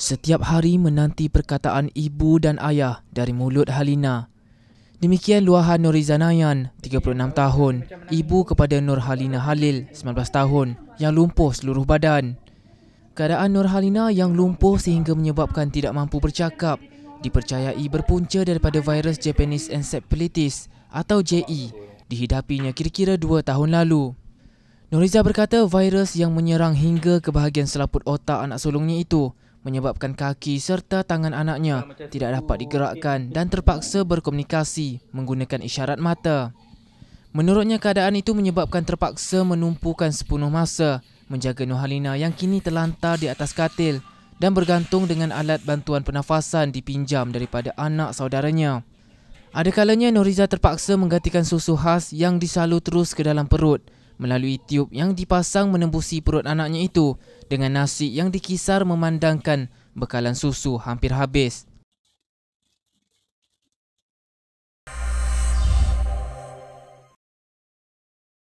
Setiap hari menanti perkataan ibu dan ayah dari mulut Halina. Demikian luahan Nur Izanayan, 36 tahun, ibu kepada Nur Halina Halil, 19 tahun, yang lumpuh seluruh badan. Keadaan Nur Halina yang lumpuh sehingga menyebabkan tidak mampu bercakap dipercayai berpunca daripada virus Japanese Encephalitis atau JE dihidapinya kira-kira 2 tahun lalu. Noriza berkata virus yang menyerang hingga ke bahagian selaput otak anak sulungnya itu menyebabkan kaki serta tangan anaknya tidak dapat digerakkan dan terpaksa berkomunikasi menggunakan isyarat mata. Menurutnya keadaan itu menyebabkan terpaksa menumpukan sepenuh masa menjaga Nohalina yang kini terlantar di atas katil dan bergantung dengan alat bantuan pernafasan dipinjam daripada anak saudaranya. Adakalanya Noriza terpaksa menggantikan susu khas yang disalur terus ke dalam perut melalui tiub yang dipasang menembusi perut anaknya itu dengan nasi yang dikisar memandangkan bekalan susu hampir habis.